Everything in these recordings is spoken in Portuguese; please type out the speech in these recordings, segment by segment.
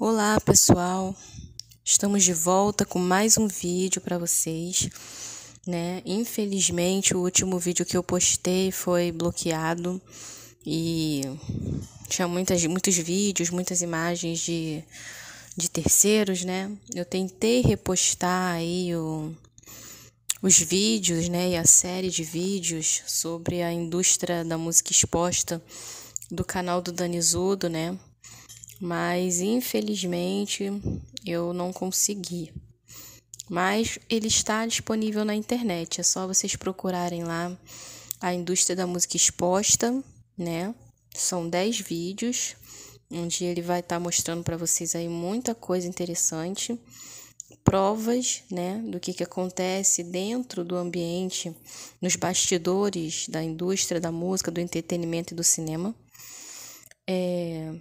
Olá pessoal, estamos de volta com mais um vídeo para vocês, né? Infelizmente o último vídeo que eu postei foi bloqueado e tinha muitas, muitos vídeos, muitas imagens de, de terceiros, né? Eu tentei repostar aí o, os vídeos, né, e a série de vídeos sobre a indústria da música exposta do canal do Danizudo, né? mas infelizmente eu não consegui. Mas ele está disponível na internet, é só vocês procurarem lá a indústria da música exposta, né? São 10 vídeos, onde ele vai estar tá mostrando para vocês aí muita coisa interessante, provas, né, do que, que acontece dentro do ambiente, nos bastidores da indústria da música, do entretenimento e do cinema. É,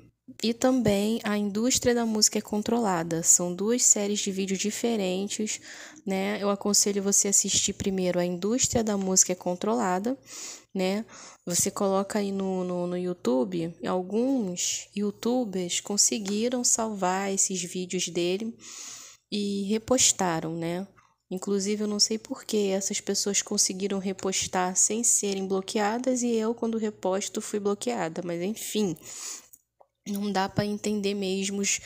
e também a indústria da música é controlada. São duas séries de vídeo diferentes, né? Eu aconselho você assistir primeiro a indústria da música é controlada, né? Você coloca aí no, no, no YouTube, alguns youtubers conseguiram salvar esses vídeos dele e repostaram, né? Inclusive, eu não sei por que essas pessoas conseguiram repostar sem serem bloqueadas e eu, quando reposto, fui bloqueada, mas enfim não dá para entender mesmo os,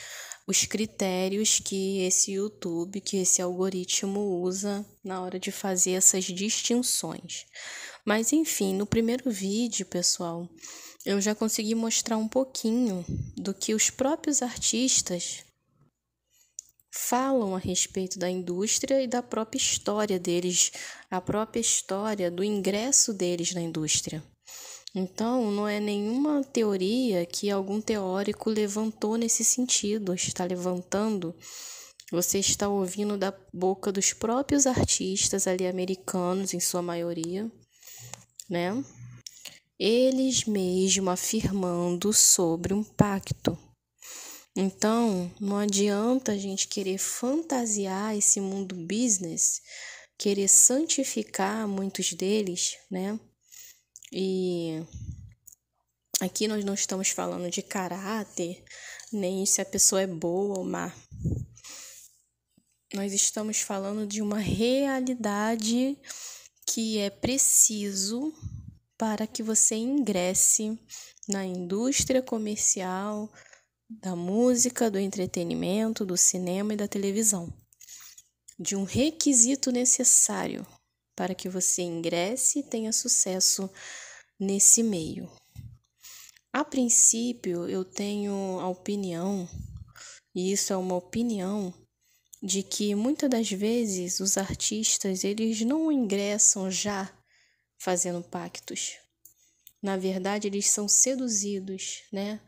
os critérios que esse YouTube, que esse algoritmo usa na hora de fazer essas distinções. Mas enfim, no primeiro vídeo, pessoal, eu já consegui mostrar um pouquinho do que os próprios artistas falam a respeito da indústria e da própria história deles, a própria história do ingresso deles na indústria. Então, não é nenhuma teoria que algum teórico levantou nesse sentido, está levantando. Você está ouvindo da boca dos próprios artistas ali americanos, em sua maioria, né? Eles mesmos afirmando sobre um pacto. Então, não adianta a gente querer fantasiar esse mundo business, querer santificar muitos deles, né? E aqui nós não estamos falando de caráter, nem se a pessoa é boa ou má. Nós estamos falando de uma realidade que é preciso para que você ingresse na indústria comercial da música, do entretenimento, do cinema e da televisão. De um requisito necessário para que você ingresse e tenha sucesso nesse meio. A princípio, eu tenho a opinião, e isso é uma opinião, de que muitas das vezes os artistas eles não ingressam já fazendo pactos. Na verdade, eles são seduzidos, né?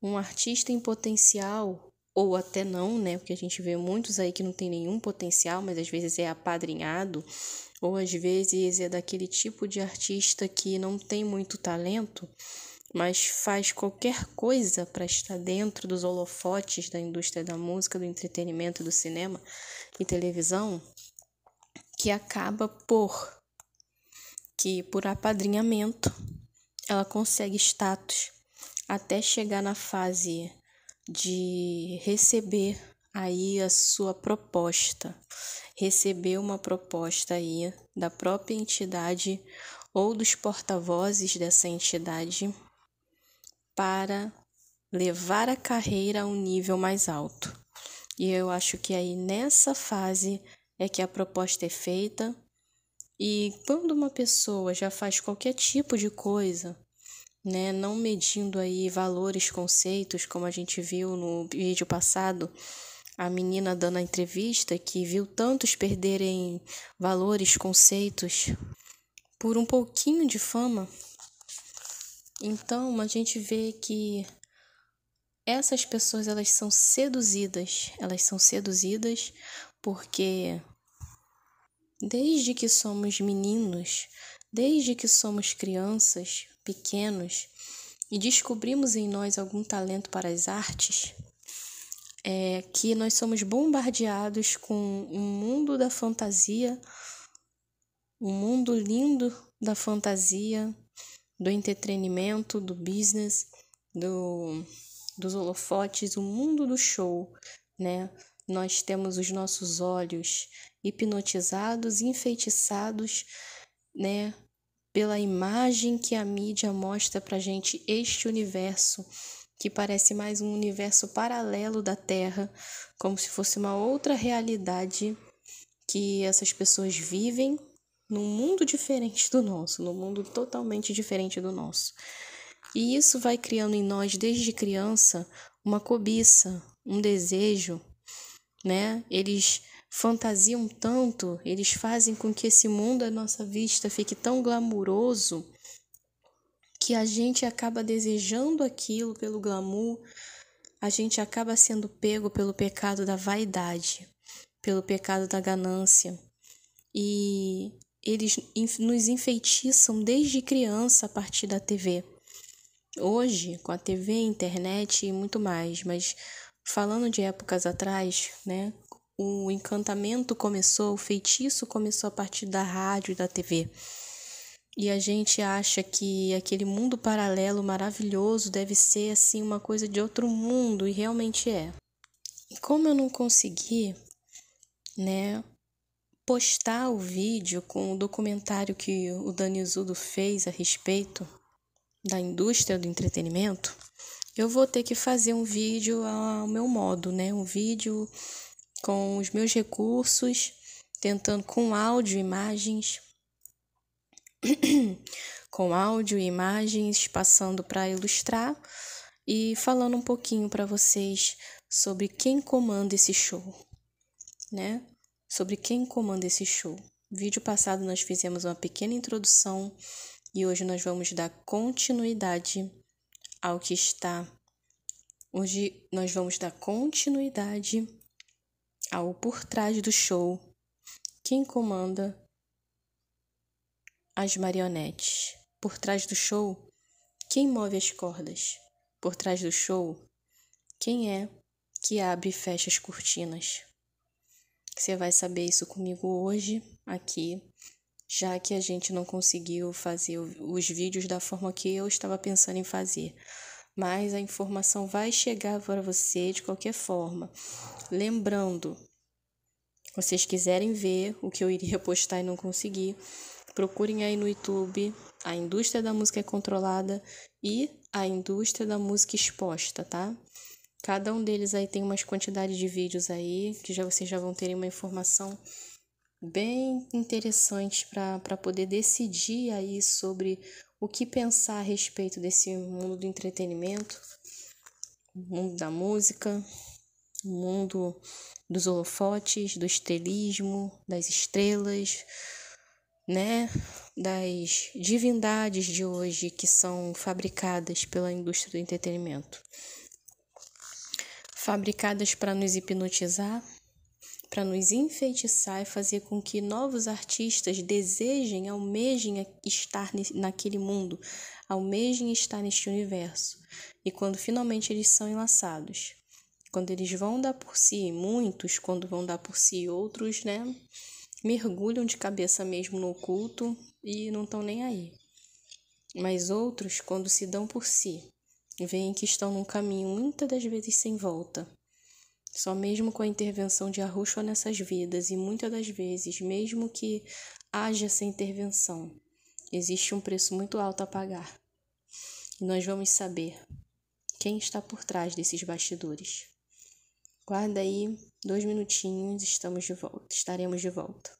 Um artista em potencial, ou até não, né? Porque a gente vê muitos aí que não tem nenhum potencial, mas às vezes é apadrinhado, ou às vezes é daquele tipo de artista que não tem muito talento, mas faz qualquer coisa para estar dentro dos holofotes da indústria da música, do entretenimento, do cinema e televisão, que acaba por que por apadrinhamento ela consegue status até chegar na fase de receber aí a sua proposta, receber uma proposta aí da própria entidade ou dos porta-vozes dessa entidade para levar a carreira a um nível mais alto. E eu acho que aí nessa fase é que a proposta é feita. E quando uma pessoa já faz qualquer tipo de coisa, né? Não medindo aí valores, conceitos, como a gente viu no vídeo passado, a menina dando a entrevista que viu tantos perderem valores, conceitos por um pouquinho de fama. Então, a gente vê que essas pessoas elas são seduzidas, elas são seduzidas porque desde que somos meninos, desde que somos crianças, pequenos e descobrimos em nós algum talento para as artes, é que nós somos bombardeados com o um mundo da fantasia, o um mundo lindo da fantasia, do entretenimento, do business, do, dos holofotes, o mundo do show, né? Nós temos os nossos olhos hipnotizados, enfeitiçados, né, pela imagem que a mídia mostra para gente este universo que parece mais um universo paralelo da Terra, como se fosse uma outra realidade que essas pessoas vivem num mundo diferente do nosso, num mundo totalmente diferente do nosso. E isso vai criando em nós desde criança uma cobiça, um desejo, né? Eles fantasiam tanto, eles fazem com que esse mundo à nossa vista fique tão glamuroso que a gente acaba desejando aquilo pelo glamour, a gente acaba sendo pego pelo pecado da vaidade, pelo pecado da ganância. E eles nos enfeitiçam desde criança a partir da TV. Hoje, com a TV, internet e muito mais, mas falando de épocas atrás, né, o encantamento começou, o feitiço começou a partir da rádio e da TV. E a gente acha que aquele mundo paralelo maravilhoso deve ser assim uma coisa de outro mundo e realmente é. E como eu não consegui, né, postar o vídeo com o documentário que o Danizudo fez a respeito da indústria do entretenimento, eu vou ter que fazer um vídeo ao meu modo, né? Um vídeo com os meus recursos, tentando com áudio, imagens, com áudio e imagens, passando para ilustrar e falando um pouquinho para vocês sobre quem comanda esse show, né? Sobre quem comanda esse show. Vídeo passado nós fizemos uma pequena introdução e hoje nós vamos dar continuidade ao que está. Hoje nós vamos dar continuidade ao por trás do show, quem comanda as marionetes. Por trás do show, quem move as cordas. Por trás do show, quem é que abre e fecha as cortinas. Você vai saber isso comigo hoje, aqui, já que a gente não conseguiu fazer os vídeos da forma que eu estava pensando em fazer mas a informação vai chegar para você de qualquer forma. Lembrando, vocês quiserem ver o que eu iria postar e não consegui, procurem aí no YouTube a indústria da música é controlada e a indústria da música exposta, tá? Cada um deles aí tem umas quantidades de vídeos aí que já vocês já vão terem uma informação bem interessante para poder decidir aí sobre o que pensar a respeito desse mundo do entretenimento, mundo da música, mundo dos holofotes, do estelismo, das estrelas, né, das divindades de hoje que são fabricadas pela indústria do entretenimento. Fabricadas para nos hipnotizar, para nos enfeitiçar e fazer com que novos artistas desejem, almejem estar naquele mundo, almejem estar neste universo. E quando finalmente eles são enlaçados, quando eles vão dar por si, muitos, quando vão dar por si, outros, né, mergulham de cabeça mesmo no oculto e não estão nem aí. Mas outros, quando se dão por si, veem que estão num caminho muitas das vezes sem volta só mesmo com a intervenção de Arruxo nessas vidas, e muitas das vezes, mesmo que haja essa intervenção, existe um preço muito alto a pagar. E nós vamos saber quem está por trás desses bastidores. Guarda aí dois minutinhos, estamos de volta, estaremos de volta.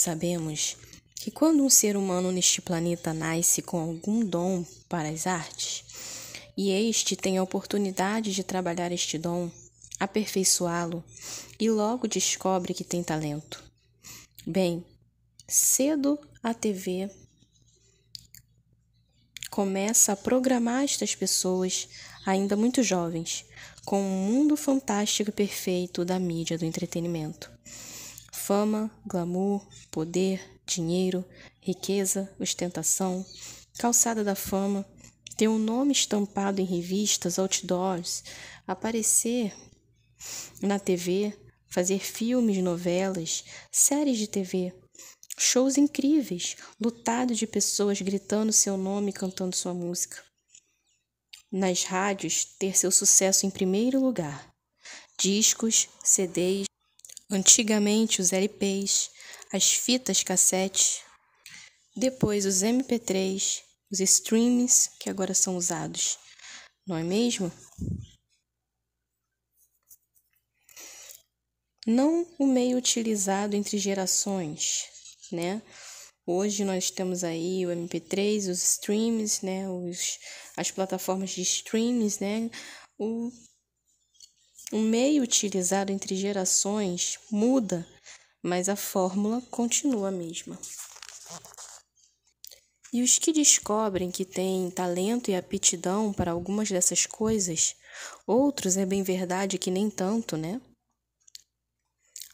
sabemos que quando um ser humano neste planeta nasce com algum dom para as artes, e este tem a oportunidade de trabalhar este dom, aperfeiçoá-lo e logo descobre que tem talento. Bem, cedo a TV começa a programar estas pessoas, ainda muito jovens, com um mundo fantástico e perfeito da mídia do entretenimento fama, glamour, poder, dinheiro, riqueza, ostentação, calçada da fama, ter um nome estampado em revistas, outdoors, aparecer na TV, fazer filmes, novelas, séries de TV, shows incríveis, lotado de pessoas gritando seu nome e cantando sua música. Nas rádios, ter seu sucesso em primeiro lugar. Discos, CDs, Antigamente os LPs, as fitas cassete, depois os MP3, os streams que agora são usados, não é mesmo? Não o meio utilizado entre gerações, né? Hoje nós temos aí o MP3, os streams, né? Os, as plataformas de streams, né? O o meio utilizado entre gerações muda, mas a fórmula continua a mesma. E os que descobrem que têm talento e aptidão para algumas dessas coisas, outros é bem verdade que nem tanto, né?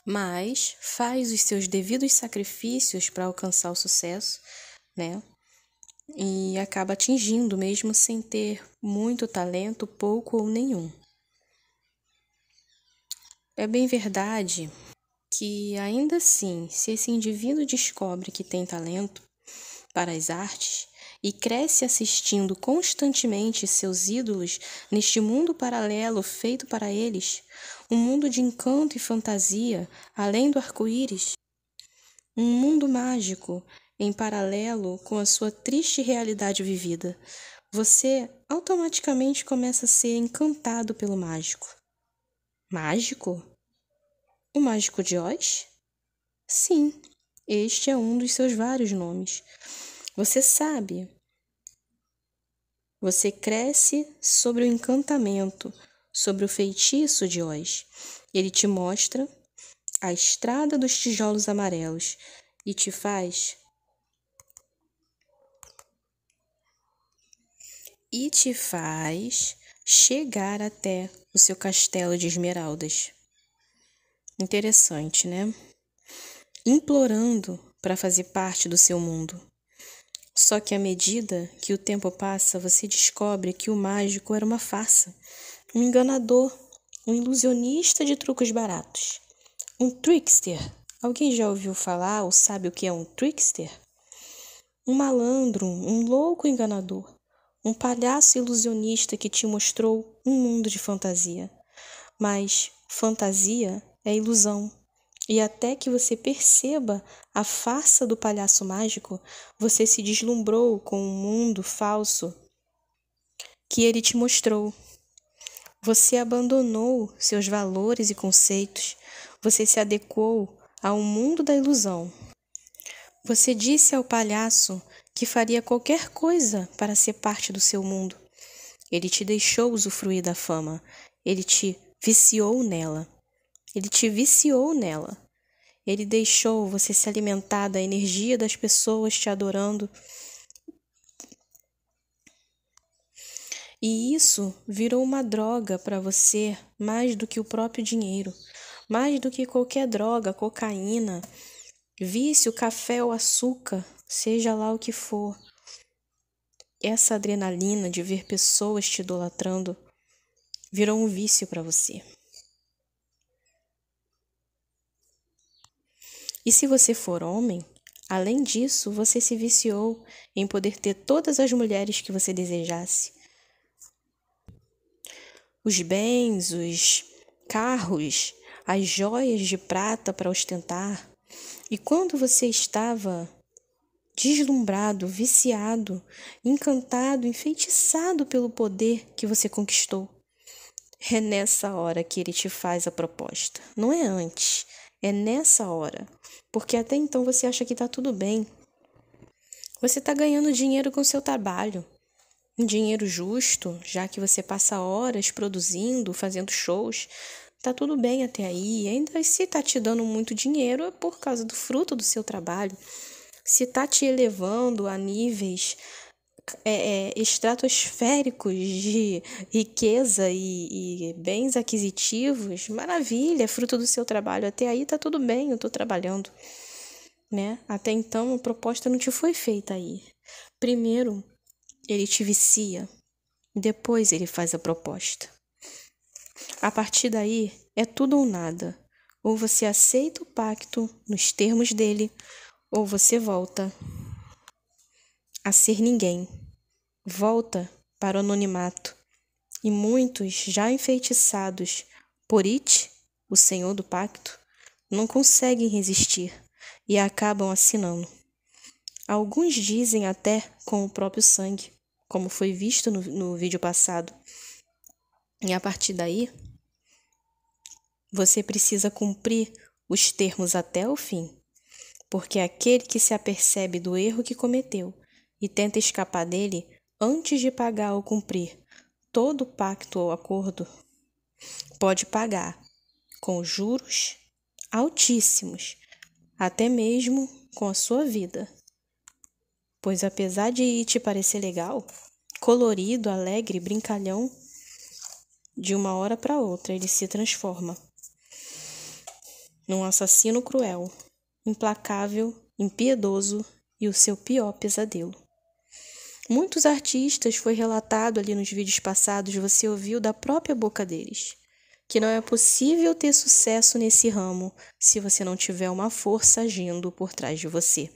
Mas faz os seus devidos sacrifícios para alcançar o sucesso, né? E acaba atingindo mesmo sem ter muito talento, pouco ou nenhum. É bem verdade que, ainda assim, se esse indivíduo descobre que tem talento para as artes e cresce assistindo constantemente seus ídolos neste mundo paralelo feito para eles, um mundo de encanto e fantasia além do arco-íris, um mundo mágico em paralelo com a sua triste realidade vivida, você automaticamente começa a ser encantado pelo mágico. Mágico? O Mágico de Oz? Sim, este é um dos seus vários nomes. Você sabe. Você cresce sobre o encantamento, sobre o feitiço de Oz. Ele te mostra a estrada dos tijolos amarelos e te faz. E te faz chegar até o seu castelo de esmeraldas. Interessante, né? Implorando para fazer parte do seu mundo. Só que à medida que o tempo passa, você descobre que o mágico era uma farsa, um enganador, um ilusionista de truques baratos, um trickster. Alguém já ouviu falar ou sabe o que é um trickster? Um malandro, um louco enganador um palhaço ilusionista que te mostrou um mundo de fantasia. Mas fantasia é ilusão. E até que você perceba a farsa do palhaço mágico, você se deslumbrou com um mundo falso que ele te mostrou. Você abandonou seus valores e conceitos, você se adequou ao mundo da ilusão. Você disse ao palhaço que faria qualquer coisa para ser parte do seu mundo. Ele te deixou usufruir da fama, ele te viciou nela. Ele te viciou nela. Ele deixou você se alimentar da energia das pessoas te adorando. E isso virou uma droga para você mais do que o próprio dinheiro, mais do que qualquer droga, cocaína, vício, café ou açúcar, seja lá o que for. Essa adrenalina de ver pessoas te idolatrando virou um vício para você. E se você for homem, além disso, você se viciou em poder ter todas as mulheres que você desejasse. Os bens, os carros, as joias de prata para ostentar, e quando você estava deslumbrado, viciado, encantado, enfeitiçado pelo poder que você conquistou, é nessa hora que ele te faz a proposta. Não é antes, é nessa hora. Porque até então você acha que está tudo bem. Você está ganhando dinheiro com seu trabalho. Um dinheiro justo, já que você passa horas produzindo, fazendo shows, tá tudo bem até aí. Ainda se tá te dando muito dinheiro é por causa do fruto do seu trabalho. Se tá te elevando a níveis é, é, estratosféricos de riqueza e, e, bens aquisitivos, maravilha, é fruto do seu trabalho. Até aí tá tudo bem, eu tô trabalhando. Né? Até então a proposta não te foi feita aí. Primeiro, ele te vicia, depois ele faz a proposta. A partir daí, é tudo ou nada. Ou você aceita o pacto nos termos dele, ou você volta a ser ninguém. Volta para o anonimato. E muitos, já enfeitiçados por It, o senhor do pacto, não conseguem resistir e acabam assinando. Alguns dizem até com o próprio sangue, como foi visto no, no vídeo passado. E a partir daí, você precisa cumprir os termos até o fim, porque é aquele que se apercebe do erro que cometeu e tenta escapar dele antes de pagar ou cumprir todo pacto ou acordo, pode pagar com juros altíssimos, até mesmo com a sua vida. Pois apesar de te parecer legal, colorido, alegre, brincalhão, de uma hora para outra, ele se transforma num assassino cruel, implacável, impiedoso e o seu pior pesadelo. Muitos artistas foi relatado ali nos vídeos passados, você ouviu da própria boca deles, que não é possível ter sucesso nesse ramo se você não tiver uma força agindo por trás de você.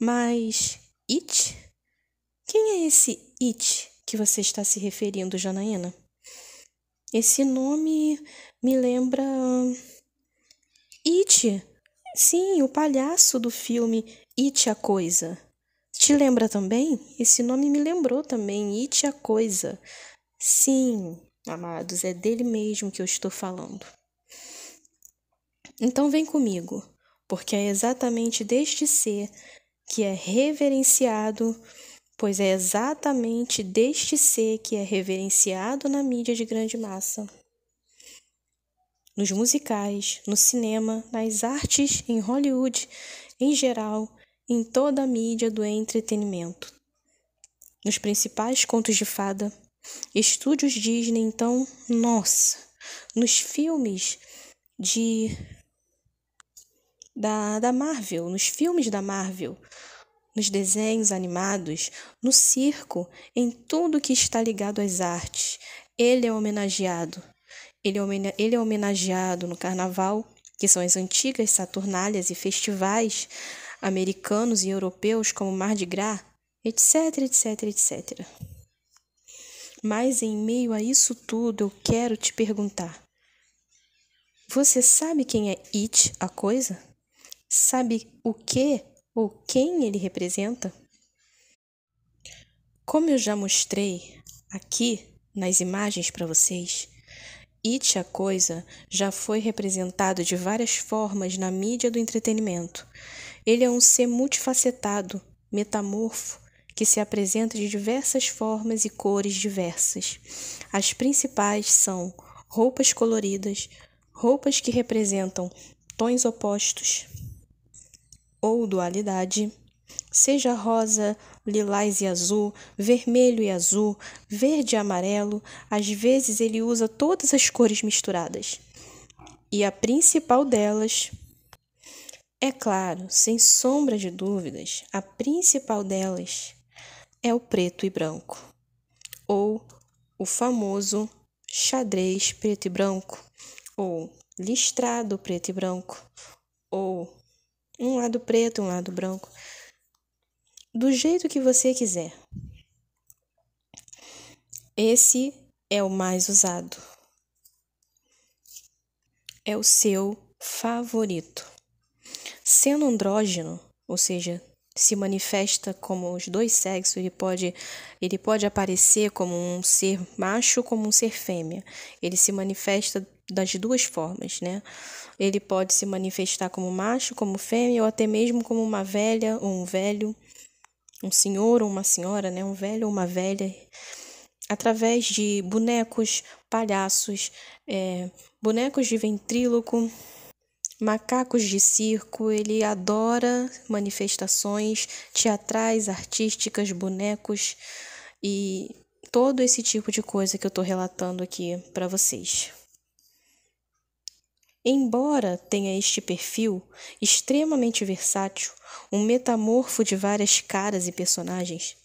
Mas It? Quem é esse It que você está se referindo, Janaína. Esse nome me lembra. Hum, It! Sim, o palhaço do filme It a Coisa. Te lembra também? Esse nome me lembrou também, It a Coisa. Sim, amados, é dele mesmo que eu estou falando. Então vem comigo, porque é exatamente deste ser que é reverenciado pois é exatamente deste ser que é reverenciado na mídia de grande massa. Nos musicais, no cinema, nas artes, em Hollywood, em geral, em toda a mídia do entretenimento. Nos principais contos de fada, estúdios Disney, então, nossa, nos filmes de da, da Marvel, nos filmes da Marvel, nos desenhos animados, no circo, em tudo que está ligado às artes. Ele é homenageado. Ele é, é homenageado no carnaval, que são as antigas Saturnálias e festivais americanos e europeus como Mar de Gras, etc, etc, etc. Mas em meio a isso tudo, eu quero te perguntar: você sabe quem é It, a coisa? Sabe o que ou quem ele representa? Como eu já mostrei aqui nas imagens para vocês, It a Coisa já foi representado de várias formas na mídia do entretenimento. Ele é um ser multifacetado, metamorfo, que se apresenta de diversas formas e cores diversas. As principais são roupas coloridas, roupas que representam tons opostos, ou dualidade, seja rosa, lilás e azul, vermelho e azul, verde e amarelo, às vezes ele usa todas as cores misturadas. E a principal delas, é claro, sem sombra de dúvidas, a principal delas é o preto e branco, ou o famoso xadrez preto e branco, ou listrado preto e branco, ou um lado preto, um lado branco. Do jeito que você quiser. Esse é o mais usado. É o seu favorito. Sendo andrógeno, ou seja, se manifesta como os dois sexos, ele pode, ele pode aparecer como um ser macho, como um ser fêmea. Ele se manifesta das duas formas, né? Ele pode se manifestar como macho, como fêmea, ou até mesmo como uma velha ou um velho, um senhor ou uma senhora, né? Um velho ou uma velha, através de bonecos, palhaços, é, bonecos de ventríloco, Macacos de circo, ele adora manifestações teatrais, artísticas, bonecos e todo esse tipo de coisa que eu estou relatando aqui para vocês. Embora tenha este perfil extremamente versátil, um metamorfo de várias caras e personagens,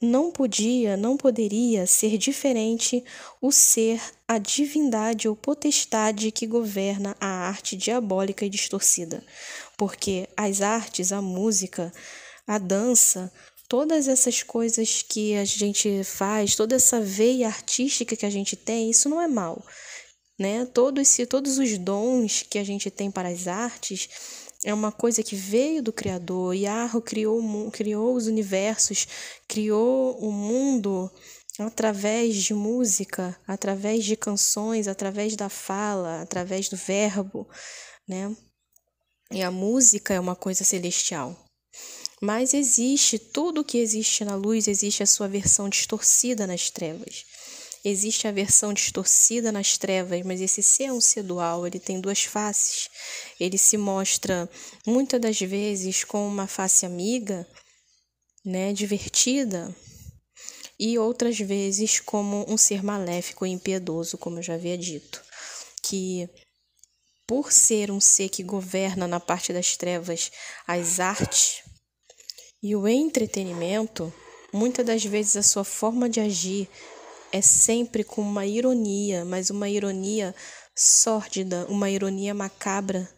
não podia, não poderia ser diferente o ser, a divindade ou potestade que governa a arte diabólica e distorcida, porque as artes, a música, a dança, todas essas coisas que a gente faz, toda essa veia artística que a gente tem, isso não é mal né? Todos, todos os dons que a gente tem para as artes é uma coisa que veio do Criador. Yarro criou, criou os universos, criou o mundo através de música, através de canções, através da fala, através do verbo, né? E a música é uma coisa celestial. Mas existe tudo o que existe na luz, existe a sua versão distorcida nas trevas. Existe a versão distorcida nas trevas, mas esse ser é um ser dual, ele tem duas faces. Ele se mostra muitas das vezes com uma face amiga, né, divertida, e outras vezes como um ser maléfico e impiedoso, como eu já havia dito, que por ser um ser que governa na parte das trevas as artes e o entretenimento, muitas das vezes a sua forma de agir é sempre com uma ironia, mas uma ironia sórdida, uma ironia macabra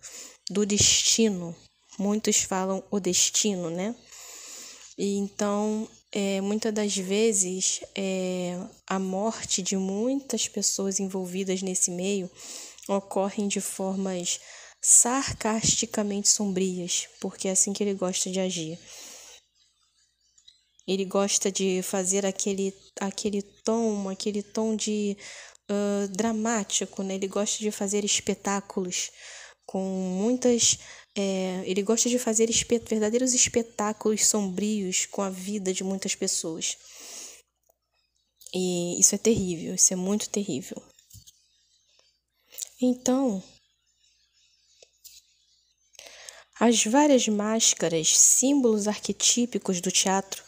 do destino. Muitos falam o destino, né? E então, é, muitas das vezes, é, a morte de muitas pessoas envolvidas nesse meio ocorrem de formas sarcasticamente sombrias, porque é assim que ele gosta de agir. Ele gosta de fazer aquele, aquele tom, aquele tom de uh, dramático, né? Ele gosta de fazer espetáculos com muitas. É, ele gosta de fazer espet verdadeiros espetáculos sombrios com a vida de muitas pessoas. E isso é terrível, isso é muito terrível. Então, as várias máscaras, símbolos arquetípicos do teatro,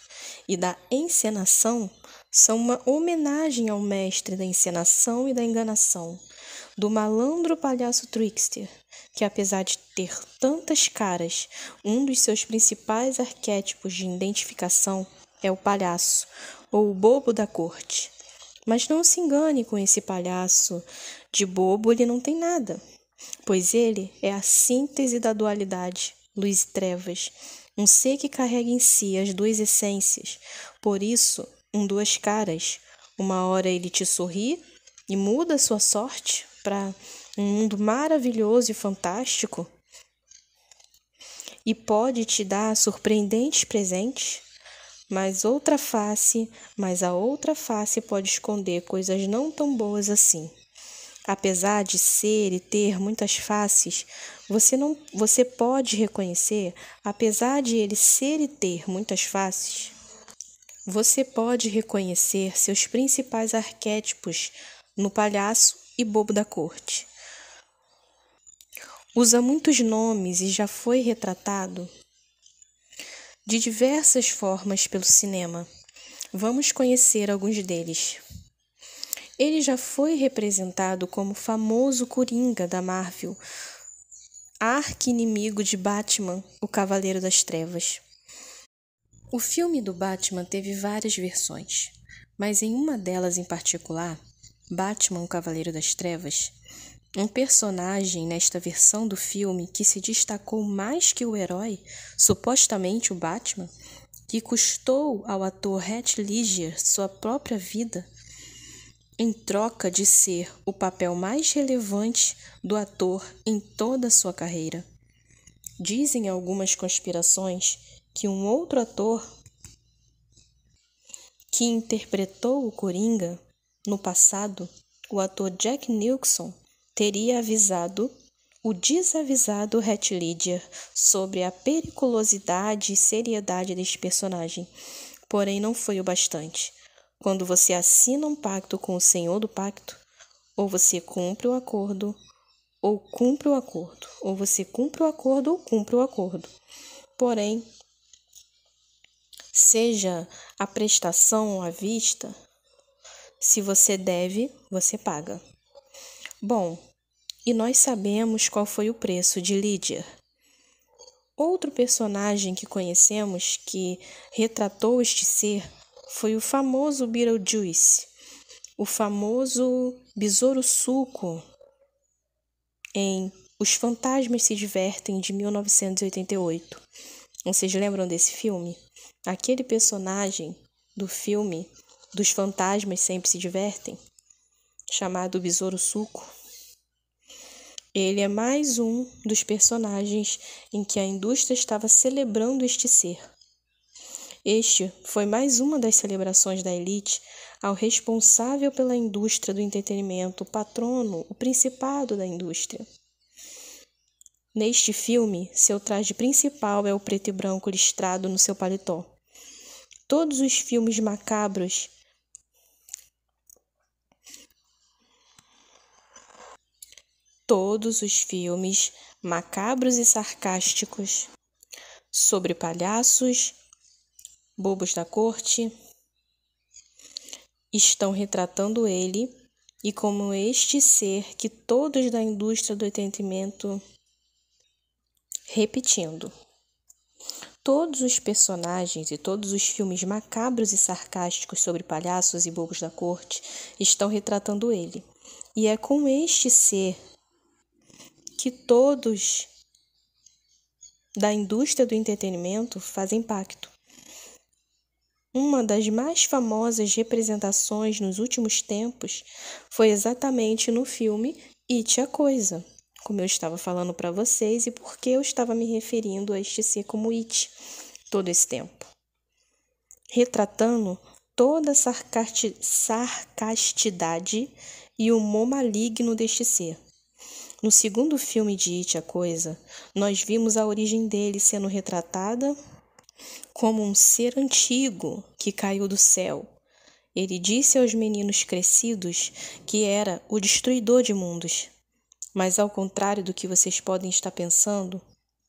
e da encenação são uma homenagem ao mestre da encenação e da enganação, do malandro palhaço trickster, que apesar de ter tantas caras, um dos seus principais arquétipos de identificação é o palhaço, ou o bobo da corte. Mas não se engane com esse palhaço, de bobo ele não tem nada, pois ele é a síntese da dualidade, luz e trevas, um ser que carrega em si as duas essências. Por isso, um duas caras. Uma hora ele te sorri e muda a sua sorte para um mundo maravilhoso e fantástico e pode te dar surpreendentes presentes, mas outra face, mas a outra face pode esconder coisas não tão boas assim. Apesar de ser e ter muitas faces, você não você pode reconhecer, apesar de ele ser e ter muitas faces, você pode reconhecer seus principais arquétipos no palhaço e bobo da corte. Usa muitos nomes e já foi retratado de diversas formas pelo cinema. Vamos conhecer alguns deles. Ele já foi representado como famoso Coringa da Marvel, arqui-inimigo de Batman, o Cavaleiro das Trevas. O filme do Batman teve várias versões, mas em uma delas em particular, Batman, o Cavaleiro das Trevas, um personagem nesta versão do filme que se destacou mais que o herói, supostamente o Batman, que custou ao ator Heath Ledger sua própria vida, em troca de ser o papel mais relevante do ator em toda a sua carreira. Dizem algumas conspirações que um outro ator que interpretou o Coringa no passado, o ator Jack Nicholson teria avisado o desavisado Heath Ledger sobre a periculosidade e seriedade deste personagem, porém não foi o bastante. Quando você assina um pacto com o Senhor do pacto, ou você cumpre o acordo, ou cumpre o acordo, ou você cumpre o acordo, ou cumpre o acordo. Porém, seja a prestação à vista, se você deve, você paga. Bom, e nós sabemos qual foi o preço de Lídia. Outro personagem que conhecemos que retratou este ser foi o famoso Beetlejuice, o famoso Besouro Suco em Os Fantasmas se Divertem de 1988. Vocês lembram desse filme? Aquele personagem do filme dos fantasmas sempre se divertem, chamado Besouro Suco. Ele é mais um dos personagens em que a indústria estava celebrando este ser. Este foi mais uma das celebrações da elite ao responsável pela indústria do entretenimento, o patrono, o principado da indústria. Neste filme, seu traje principal é o preto e branco listrado no seu paletó. Todos os filmes macabros todos os filmes macabros e sarcásticos sobre palhaços, bobos da corte estão retratando ele e como este ser que todos da indústria do entretenimento, repetindo. Todos os personagens e todos os filmes macabros e sarcásticos sobre palhaços e bobos da corte estão retratando ele. E é com este ser que todos da indústria do entretenimento fazem pacto. Uma das mais famosas representações nos últimos tempos foi exatamente no filme It a Coisa, como eu estava falando para vocês e por que eu estava me referindo a este ser como It todo esse tempo. Retratando toda a sarcasti sarcastidade e humor maligno deste ser. No segundo filme de It a Coisa, nós vimos a origem dele sendo retratada como um ser antigo que caiu do céu. Ele disse aos meninos crescidos que era o destruidor de mundos. Mas, ao contrário do que vocês podem estar pensando,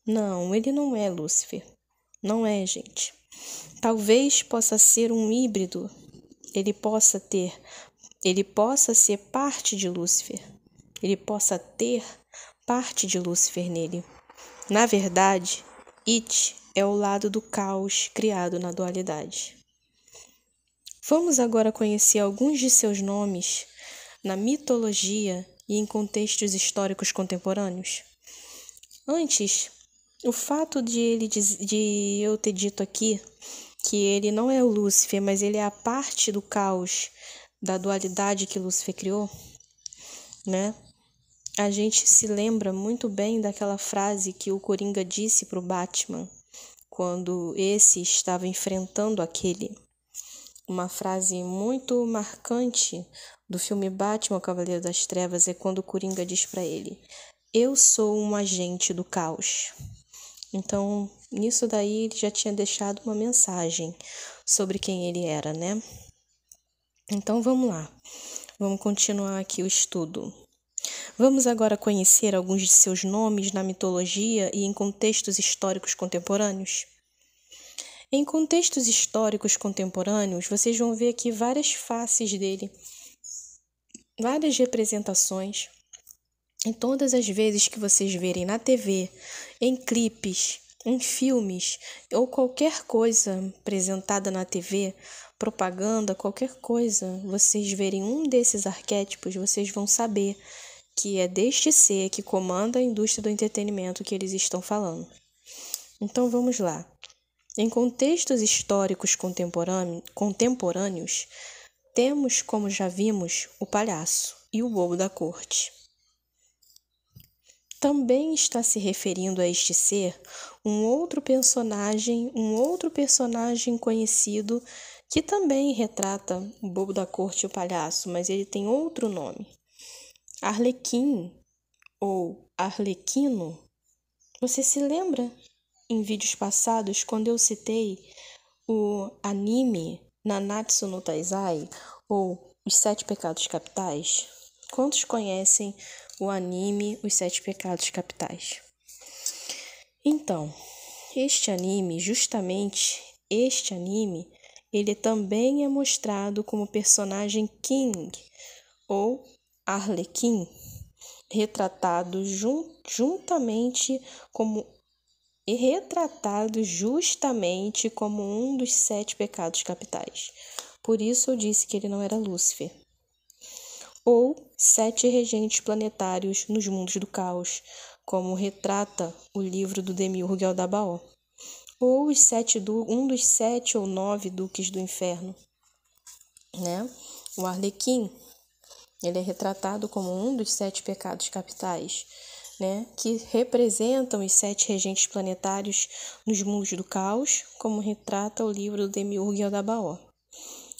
não, ele não é Lúcifer. Não é, gente. Talvez possa ser um híbrido. Ele possa ter, ele possa ser parte de Lúcifer. Ele possa ter parte de Lúcifer nele. Na verdade, It é o lado do caos criado na dualidade. Vamos agora conhecer alguns de seus nomes na mitologia e em contextos históricos contemporâneos. Antes, o fato de ele de eu ter dito aqui que ele não é o Lúcifer, mas ele é a parte do caos da dualidade que Lúcifer criou, né? A gente se lembra muito bem daquela frase que o Coringa disse para o Batman quando esse estava enfrentando aquele. Uma frase muito marcante do filme Batman O Cavaleiro das Trevas é quando o Coringa diz para ele: "Eu sou um agente do caos". Então, nisso daí ele já tinha deixado uma mensagem sobre quem ele era, né? Então vamos lá. Vamos continuar aqui o estudo. Vamos agora conhecer alguns de seus nomes na mitologia e em contextos históricos contemporâneos? Em contextos históricos contemporâneos, vocês vão ver aqui várias faces dele, várias representações. E todas as vezes que vocês verem na TV, em clipes, em filmes ou qualquer coisa apresentada na TV, propaganda, qualquer coisa, vocês verem um desses arquétipos, vocês vão saber que é deste ser que comanda a indústria do entretenimento que eles estão falando. Então vamos lá. Em contextos históricos contemporâneos, temos, como já vimos, o palhaço e o bobo da corte. Também está se referindo a este ser um outro personagem, um outro personagem conhecido que também retrata o bobo da corte e o palhaço, mas ele tem outro nome. Arlequim ou Arlequino. Você se lembra? Em vídeos passados, quando eu citei o anime Nanatsu no Taizai ou Os Sete Pecados Capitais, quantos conhecem o anime Os Sete Pecados Capitais? Então, este anime, justamente este anime, ele também é mostrado como personagem King ou Arlequim, retratado jun juntamente como e retratado justamente como um dos sete pecados capitais. Por isso eu disse que ele não era Lúcifer. Ou sete regentes planetários nos mundos do caos, como retrata o livro do Demiurgo Aldabaó. Ou os sete do, um dos sete ou nove duques do inferno. Né? O Arlequim ele é retratado como um dos sete pecados capitais, né, que representam os sete regentes planetários nos mundos do caos, como retrata o livro do Demiurgo Adabaó.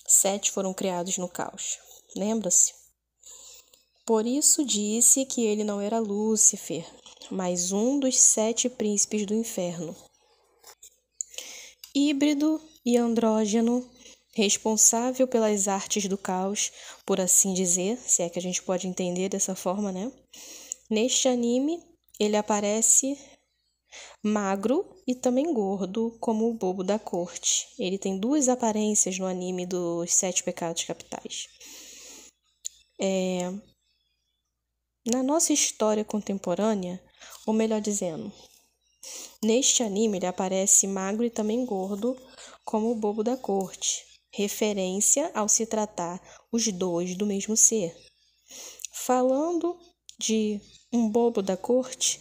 Sete foram criados no caos. Lembra-se? Por isso disse que ele não era Lúcifer, mas um dos sete príncipes do inferno. Híbrido e andrógeno responsável pelas artes do caos, por assim dizer, se é que a gente pode entender dessa forma, né? Neste anime, ele aparece magro e também gordo, como o bobo da corte. Ele tem duas aparências no anime dos Sete Pecados Capitais. É... Na nossa história contemporânea, ou melhor dizendo, neste anime ele aparece magro e também gordo, como o bobo da corte referência ao se tratar os dois do mesmo ser. Falando de um bobo da corte,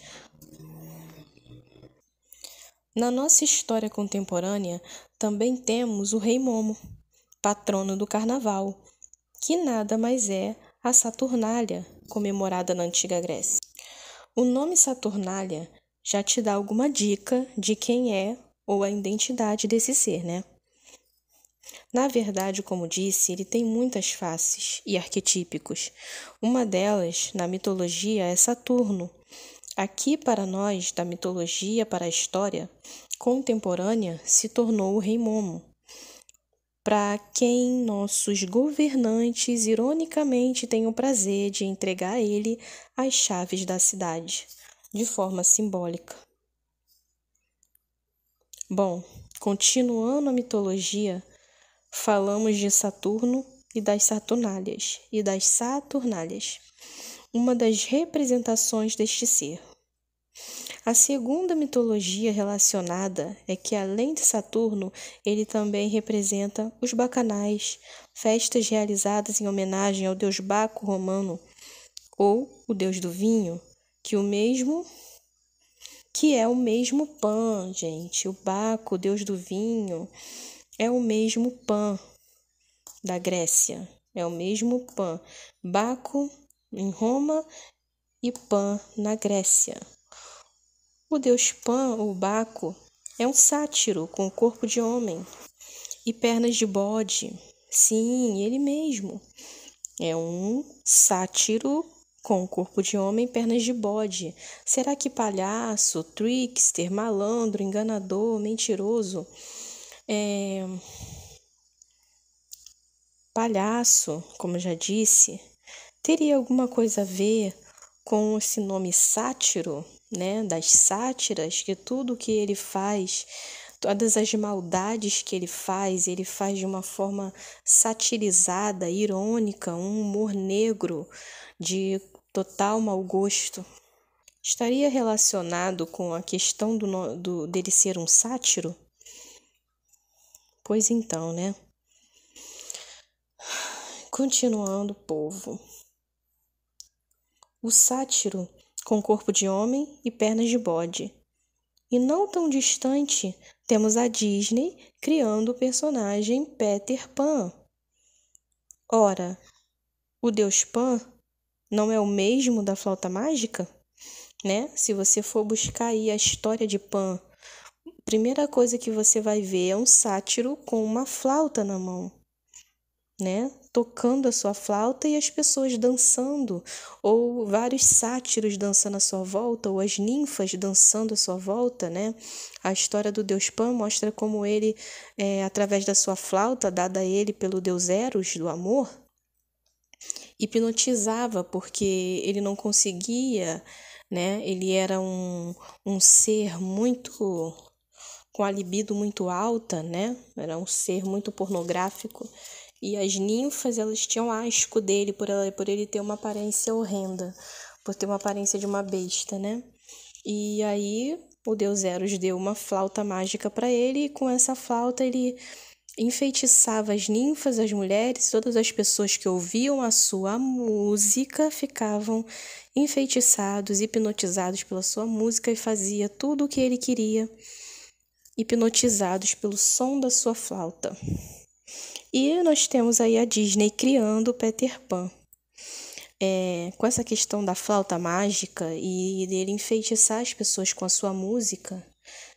na nossa história contemporânea também temos o Rei Momo, patrono do carnaval, que nada mais é a Saturnália, comemorada na antiga Grécia. O nome Saturnália já te dá alguma dica de quem é ou a identidade desse ser, né? Na verdade, como disse, ele tem muitas faces e arquetípicos. Uma delas, na mitologia, é Saturno. Aqui, para nós, da mitologia para a história contemporânea, se tornou o rei Momo, para quem nossos governantes ironicamente têm o prazer de entregar a ele as chaves da cidade, de forma simbólica. Bom, continuando a mitologia, falamos de Saturno e das Saturnálias e das Saturnálias, uma das representações deste ser. A segunda mitologia relacionada é que, além de Saturno, ele também representa os bacanais, festas realizadas em homenagem ao deus Baco romano, ou o deus do vinho, que o mesmo que é o mesmo Pan, gente, o Baco, o deus do vinho, é o mesmo Pan da Grécia, é o mesmo Pan. Baco em Roma e Pan na Grécia. O deus Pan, o Baco, é um sátiro com corpo de homem e pernas de bode. Sim, ele mesmo. É um sátiro com corpo de homem e pernas de bode. Será que palhaço, trickster, malandro, enganador, mentiroso é... Palhaço, como já disse, teria alguma coisa a ver com esse nome sátiro, né, das sátiras, que tudo que ele faz, todas as maldades que ele faz, ele faz de uma forma satirizada, irônica, um humor negro de total mau gosto. Estaria relacionado com a questão do, do dele ser um sátiro? Pois então, né? Continuando, povo. O sátiro com corpo de homem e pernas de bode. E não tão distante, temos a Disney criando o personagem Peter Pan. Ora, o deus Pan não é o mesmo da flauta mágica? Né? Se você for buscar aí a história de Pan primeira coisa que você vai ver é um sátiro com uma flauta na mão, né? Tocando a sua flauta e as pessoas dançando, ou vários sátiros dançando à sua volta, ou as ninfas dançando à sua volta, né? A história do deus Pan mostra como ele, é, através da sua flauta dada a ele pelo deus Eros, do amor, hipnotizava, porque ele não conseguia né? Ele era um, um ser muito com a libido muito alta, né? Era um ser muito pornográfico. E as ninfas, elas tinham asco dele por, ela, por ele ter uma aparência horrenda, por ter uma aparência de uma besta, né? E aí o deus Eros deu uma flauta mágica para ele e com essa flauta ele enfeitiçava as ninfas, as mulheres, todas as pessoas que ouviam a sua música ficavam enfeitiçados, hipnotizados pela sua música e fazia tudo o que ele queria hipnotizados pelo som da sua flauta. E nós temos aí a Disney criando o Peter Pan. É, com essa questão da flauta mágica e dele enfeitiçar as pessoas com a sua música,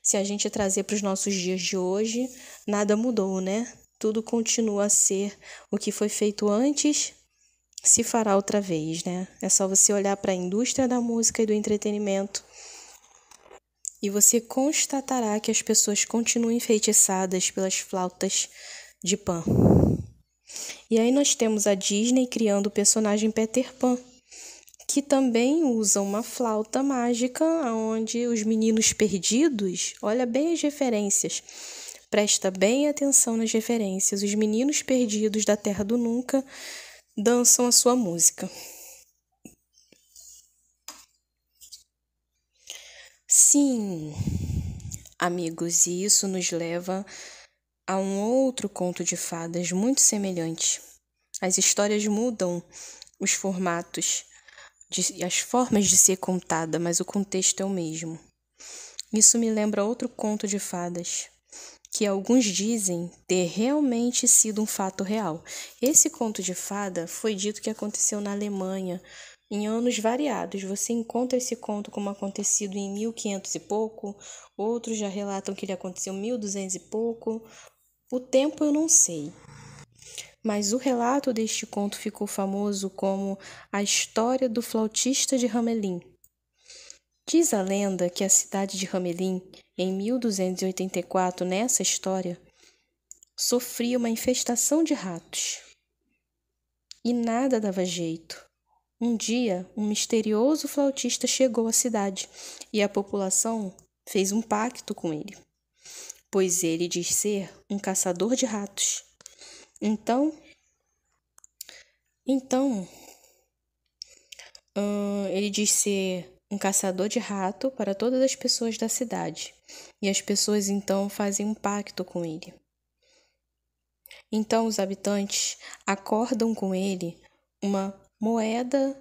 se a gente trazer para os nossos dias de hoje, nada mudou, né? Tudo continua a ser o que foi feito antes, se fará outra vez, né? É só você olhar para a indústria da música e do entretenimento e você constatará que as pessoas continuam enfeitiçadas pelas flautas de Pan. E aí nós temos a Disney criando o personagem Peter Pan, que também usa uma flauta mágica onde os meninos perdidos, olha bem as referências. Presta bem atenção nas referências. Os meninos perdidos da Terra do Nunca dançam a sua música. Sim, amigos, e isso nos leva a um outro conto de fadas muito semelhante. As histórias mudam os formatos, e as formas de ser contada, mas o contexto é o mesmo. Isso me lembra outro conto de fadas, que alguns dizem ter realmente sido um fato real. Esse conto de fada foi dito que aconteceu na Alemanha em anos variados, você encontra esse conto como acontecido em 1500 e pouco, outros já relatam que ele aconteceu em 1200 e pouco. O tempo eu não sei. Mas o relato deste conto ficou famoso como A História do Flautista de Ramelin. Diz a lenda que a cidade de Ramelin, em 1284, nessa história, sofria uma infestação de ratos. E nada dava jeito. Um dia, um misterioso flautista chegou à cidade e a população fez um pacto com ele, pois ele diz ser um caçador de ratos. Então, então, hum, ele diz ser um caçador de rato para todas as pessoas da cidade, e as pessoas então fazem um pacto com ele. Então os habitantes acordam com ele uma moeda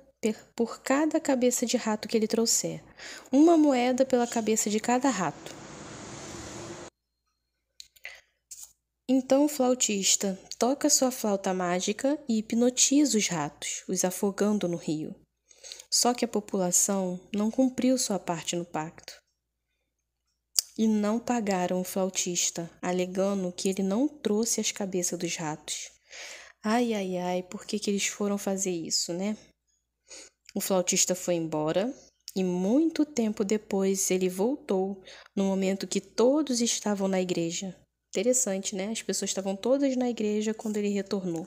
por cada cabeça de rato que ele trouxer, uma moeda pela cabeça de cada rato. Então o flautista toca sua flauta mágica e hipnotiza os ratos, os afogando no rio. Só que a população não cumpriu sua parte no pacto. E não pagaram o flautista, alegando que ele não trouxe as cabeças dos ratos. Ai, ai, ai, por que, que eles foram fazer isso, né? O flautista foi embora e muito tempo depois ele voltou no momento que todos estavam na igreja. Interessante, né? As pessoas estavam todas na igreja quando ele retornou.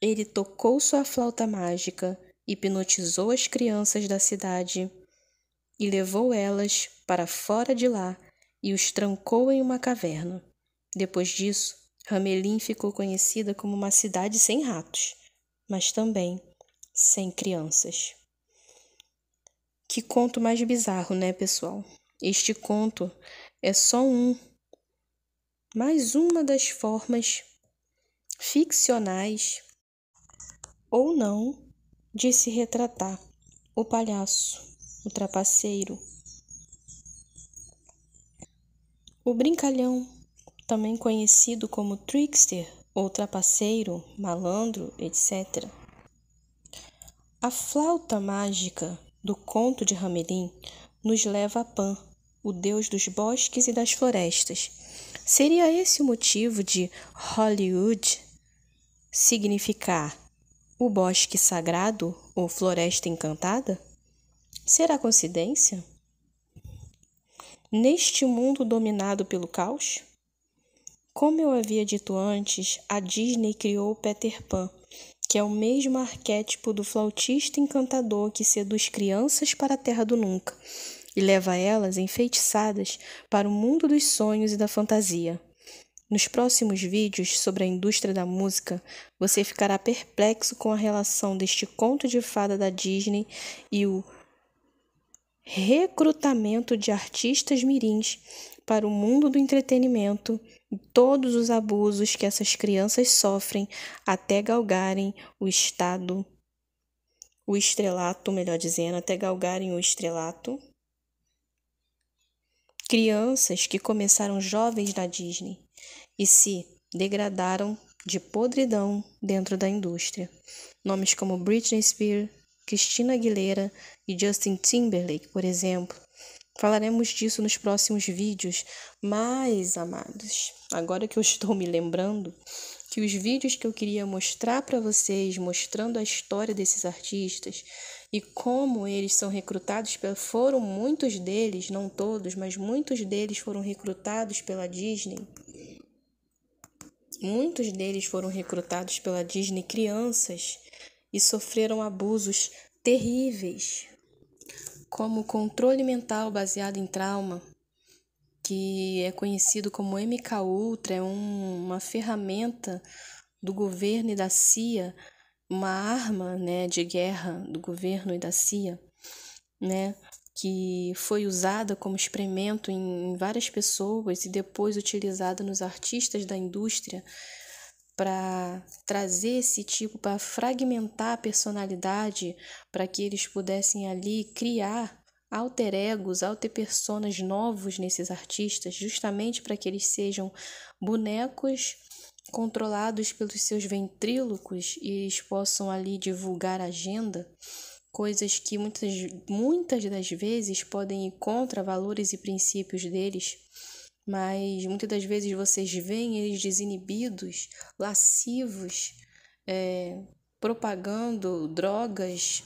Ele tocou sua flauta mágica, hipnotizou as crianças da cidade e levou elas para fora de lá e os trancou em uma caverna. Depois disso, Ramelin ficou conhecida como uma cidade sem ratos, mas também sem crianças. Que conto mais bizarro, né, pessoal? Este conto é só um, mais uma das formas ficcionais ou não de se retratar o palhaço, o trapaceiro, o brincalhão também conhecido como trickster ou trapaceiro, malandro, etc. A flauta mágica do conto de Hamelin nos leva a Pan, o deus dos bosques e das florestas. Seria esse o motivo de Hollywood significar o bosque sagrado ou floresta encantada? Será coincidência? Neste mundo dominado pelo caos? Como eu havia dito antes, a Disney criou Peter Pan, que é o mesmo arquétipo do flautista encantador que seduz crianças para a terra do nunca e leva elas enfeitiçadas para o mundo dos sonhos e da fantasia. Nos próximos vídeos sobre a indústria da música, você ficará perplexo com a relação deste conto de fada da Disney e o recrutamento de artistas mirins para o mundo do entretenimento e todos os abusos que essas crianças sofrem até galgarem o estado, o estrelato, melhor dizendo, até galgarem o estrelato. Crianças que começaram jovens na Disney e se degradaram de podridão dentro da indústria. Nomes como Britney Spears, Christina Aguilera e Justin Timberlake, por exemplo, Falaremos disso nos próximos vídeos, mas, amados, agora que eu estou me lembrando que os vídeos que eu queria mostrar para vocês, mostrando a história desses artistas e como eles são recrutados, foram muitos deles, não todos, mas muitos deles foram recrutados pela Disney. Muitos deles foram recrutados pela Disney crianças e sofreram abusos terríveis como controle mental baseado em trauma, que é conhecido como MKUltra, é um, uma ferramenta do governo e da CIA, uma arma né, de guerra do governo e da CIA, né, que foi usada como experimento em, em várias pessoas e depois utilizada nos artistas da indústria para trazer esse tipo, para fragmentar a personalidade, para que eles pudessem ali criar alter egos, alter personas novos nesses artistas, justamente para que eles sejam bonecos controlados pelos seus ventrílocos e eles possam ali divulgar agenda, coisas que muitas, muitas das vezes podem ir contra valores e princípios deles mas muitas das vezes vocês veem eles desinibidos, lascivos, é, propagando drogas,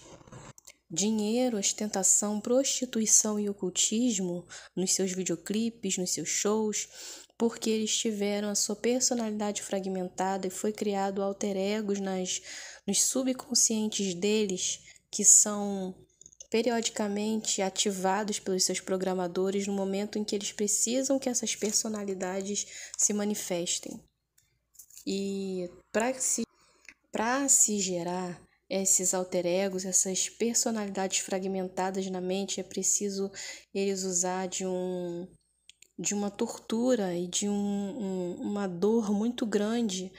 dinheiro, ostentação, prostituição e ocultismo nos seus videoclipes, nos seus shows, porque eles tiveram a sua personalidade fragmentada e foi criado alter egos nas, nos subconscientes deles que são periodicamente ativados pelos seus programadores no momento em que eles precisam que essas personalidades se manifestem. E para se, se gerar esses alter egos, essas personalidades fragmentadas na mente, é preciso eles usar de um de uma tortura e de um, um uma dor muito grande,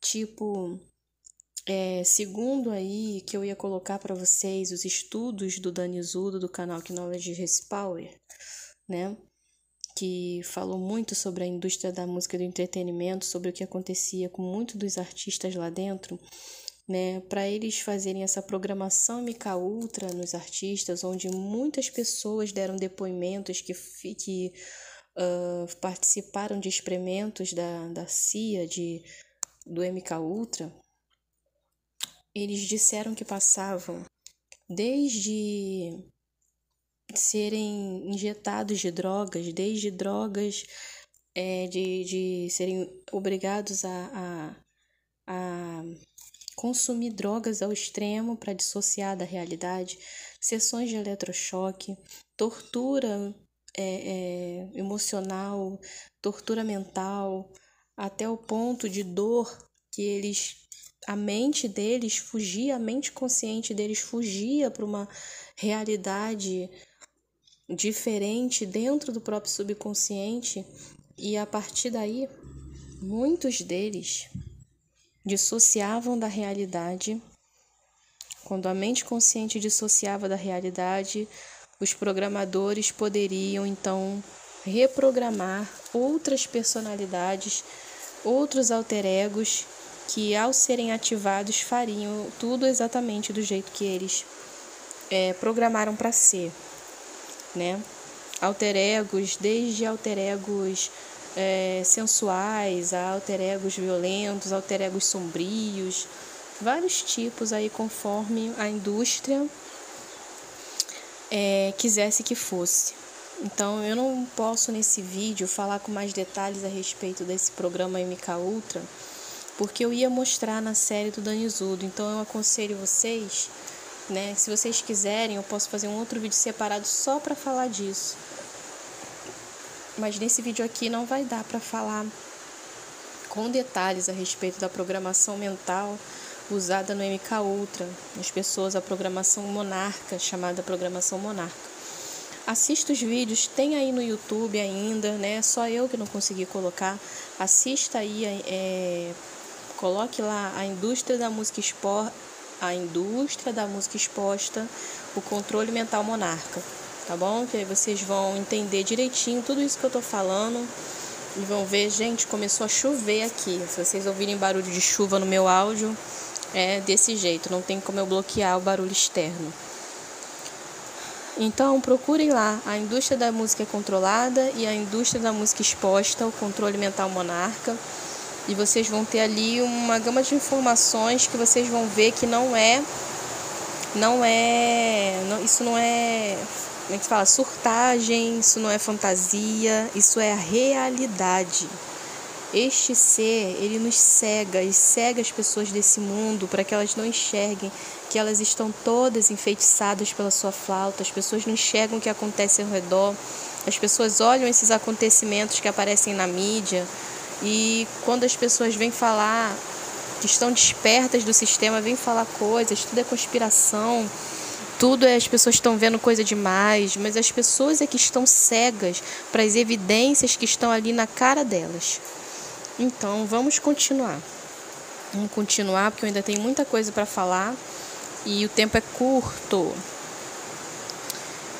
tipo é, segundo aí que eu ia colocar para vocês os estudos do Danizudo do canal Knowledge Respower, né? Que falou muito sobre a indústria da música e do entretenimento, sobre o que acontecia com muitos dos artistas lá dentro, né? Para eles fazerem essa programação MK Ultra nos artistas, onde muitas pessoas deram depoimentos que, que uh, participaram de experimentos da, da CIA, de, do MK Ultra eles disseram que passavam desde serem injetados de drogas, desde drogas, é, de, de serem obrigados a, a, a consumir drogas ao extremo para dissociar da realidade, sessões de eletrochoque, tortura é, é, emocional, tortura mental, até o ponto de dor que eles a mente deles fugia, a mente consciente deles fugia para uma realidade diferente dentro do próprio subconsciente e a partir daí muitos deles dissociavam da realidade. Quando a mente consciente dissociava da realidade, os programadores poderiam então reprogramar outras personalidades, outros alter egos que ao serem ativados fariam tudo exatamente do jeito que eles é, programaram para ser, né? Alter egos, desde alter egos é, sensuais, a alter egos violentos, alter egos sombrios, vários tipos aí conforme a indústria é, quisesse que fosse. Então eu não posso nesse vídeo falar com mais detalhes a respeito desse programa MK Ultra porque eu ia mostrar na série do Danizudo. Então eu aconselho vocês, né? Se vocês quiserem, eu posso fazer um outro vídeo separado só para falar disso. Mas nesse vídeo aqui não vai dar para falar com detalhes a respeito da programação mental usada no MK Ultra, as pessoas a programação monarca, chamada programação monarca. Assista os vídeos, tem aí no YouTube ainda, né? Só eu que não consegui colocar. Assista aí, é, Coloque lá a indústria da música expo, a indústria da música exposta, o controle mental monarca, tá bom? Que aí vocês vão entender direitinho tudo isso que eu tô falando. E vão ver, gente, começou a chover aqui. Se vocês ouvirem barulho de chuva no meu áudio, é desse jeito, não tem como eu bloquear o barulho externo. Então, procurem lá a indústria da música controlada e a indústria da música exposta, o controle mental monarca e vocês vão ter ali uma gama de informações que vocês vão ver que não é não é não, isso não é como é que se fala surtagem isso não é fantasia isso é a realidade este ser ele nos cega e cega as pessoas desse mundo para que elas não enxerguem que elas estão todas enfeitiçadas pela sua flauta as pessoas não enxergam o que acontece ao redor as pessoas olham esses acontecimentos que aparecem na mídia e quando as pessoas vêm falar, que estão despertas do sistema, vêm falar coisas, tudo é conspiração, tudo é as pessoas estão vendo coisa demais, mas as pessoas é que estão cegas para as evidências que estão ali na cara delas. Então, vamos continuar. Vamos continuar porque eu ainda tenho muita coisa para falar e o tempo é curto.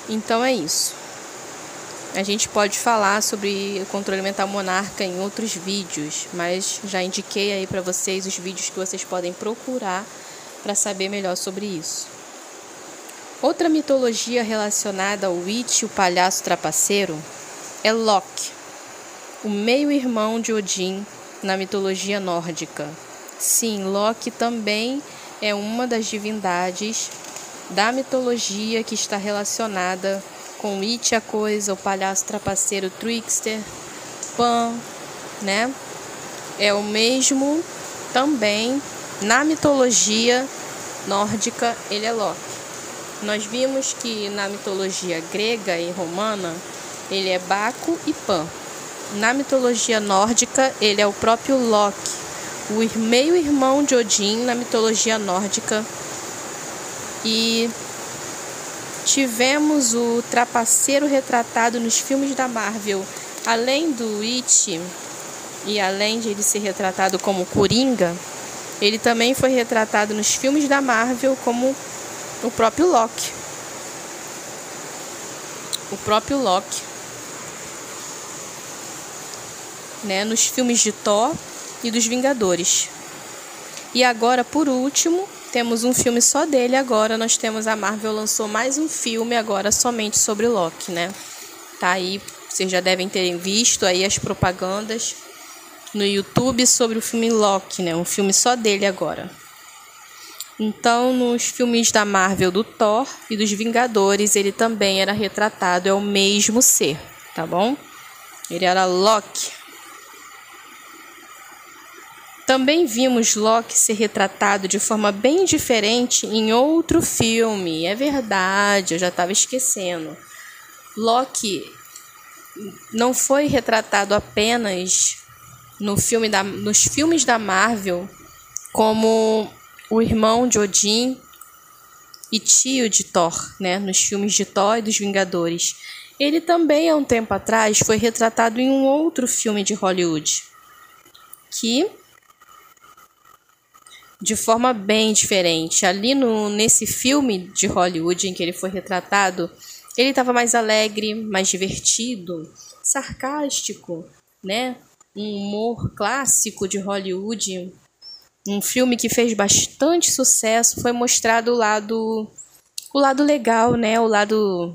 Então é isso. A gente pode falar sobre o controle mental monarca em outros vídeos, mas já indiquei aí para vocês os vídeos que vocês podem procurar para saber melhor sobre isso. Outra mitologia relacionada ao Witch, o palhaço trapaceiro, é Loki, o meio-irmão de Odin na mitologia nórdica. Sim, Loki também é uma das divindades da mitologia que está relacionada com It a Coisa, o Palhaço Trapaceiro Trickster, Pan, né? É o mesmo também na mitologia nórdica, ele é Loki. Nós vimos que na mitologia grega e romana, ele é Baco e Pan. Na mitologia nórdica, ele é o próprio Loki, o meio-irmão de Odin na mitologia nórdica. E Tivemos o trapaceiro retratado nos filmes da Marvel. Além do It, e além de ele ser retratado como Coringa, ele também foi retratado nos filmes da Marvel como o próprio Loki. O próprio Loki. Né, nos filmes de Thor e dos Vingadores. E agora, por último, temos um filme só dele agora, nós temos a Marvel lançou mais um filme agora somente sobre Loki, né? Tá aí, vocês já devem ter visto aí as propagandas no YouTube sobre o filme Loki, né? Um filme só dele agora. Então, nos filmes da Marvel do Thor e dos Vingadores, ele também era retratado, é o mesmo ser, tá bom? Ele era Loki, também vimos Loki ser retratado de forma bem diferente em outro filme. É verdade, eu já estava esquecendo. Loki não foi retratado apenas no filme da, nos filmes da Marvel como o irmão de Odin e tio de Thor, né, nos filmes de Thor e dos Vingadores. Ele também, há um tempo atrás, foi retratado em um outro filme de Hollywood, que de forma bem diferente. Ali no, nesse filme de Hollywood em que ele foi retratado, ele estava mais alegre, mais divertido, sarcástico, né? Um humor clássico de Hollywood. Um filme que fez bastante sucesso, foi mostrado o lado o lado legal, né? O lado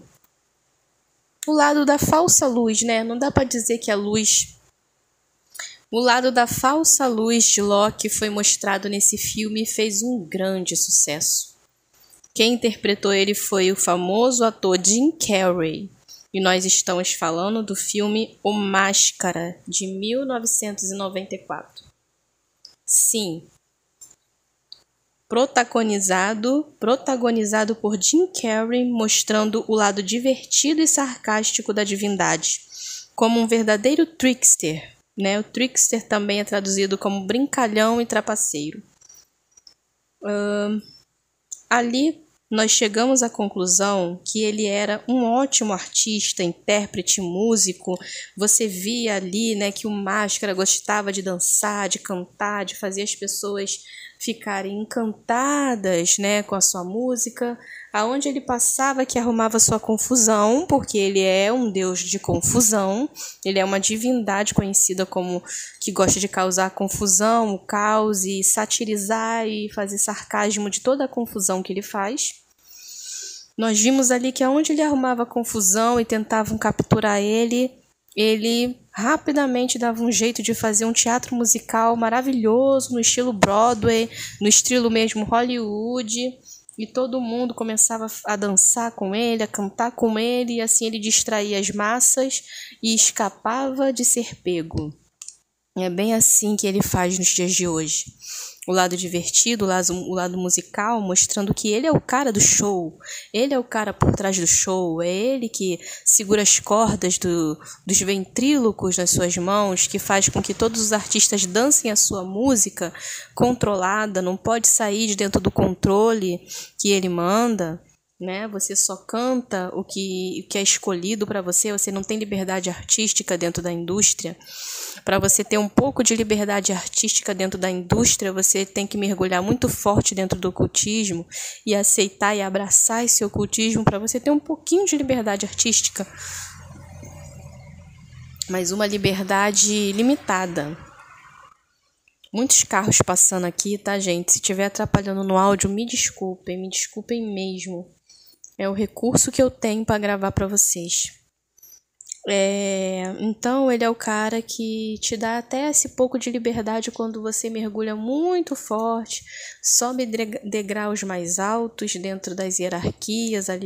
o lado da falsa luz, né? Não dá para dizer que a luz o lado da falsa luz de Loki foi mostrado nesse filme fez um grande sucesso. Quem interpretou ele foi o famoso ator Jim Carrey. E nós estamos falando do filme O Máscara, de 1994. Sim. Protagonizado, protagonizado por Jim Carrey, mostrando o lado divertido e sarcástico da divindade, como um verdadeiro trickster, né? O trickster também é traduzido como brincalhão e trapaceiro. Uh, ali nós chegamos à conclusão que ele era um ótimo artista, intérprete, músico. Você via ali, né, que o Máscara gostava de dançar, de cantar, de fazer as pessoas ficarem encantadas, né, com a sua música aonde ele passava que arrumava sua confusão, porque ele é um deus de confusão, ele é uma divindade conhecida como que gosta de causar confusão, o caos e satirizar e fazer sarcasmo de toda a confusão que ele faz. Nós vimos ali que aonde ele arrumava confusão e tentavam capturar ele, ele rapidamente dava um jeito de fazer um teatro musical maravilhoso no estilo Broadway, no estilo mesmo Hollywood e todo mundo começava a dançar com ele, a cantar com ele, e assim ele distraía as massas e escapava de ser pego. É bem assim que ele faz nos dias de hoje o lado divertido, o lado, o lado musical, mostrando que ele é o cara do show, ele é o cara por trás do show, é ele que segura as cordas do, dos ventrílocos nas suas mãos, que faz com que todos os artistas dancem a sua música controlada, não pode sair de dentro do controle que ele manda né? Você só canta o que, o que é escolhido para você, você não tem liberdade artística dentro da indústria. Para você ter um pouco de liberdade artística dentro da indústria, você tem que mergulhar muito forte dentro do ocultismo e aceitar e abraçar esse ocultismo para você ter um pouquinho de liberdade artística. Mas uma liberdade limitada. Muitos carros passando aqui, tá, gente? Se estiver atrapalhando no áudio, me desculpem, me desculpem mesmo. É o recurso que eu tenho para gravar para vocês. É, então ele é o cara que te dá até esse pouco de liberdade quando você mergulha muito forte, sobe degraus mais altos dentro das hierarquias ali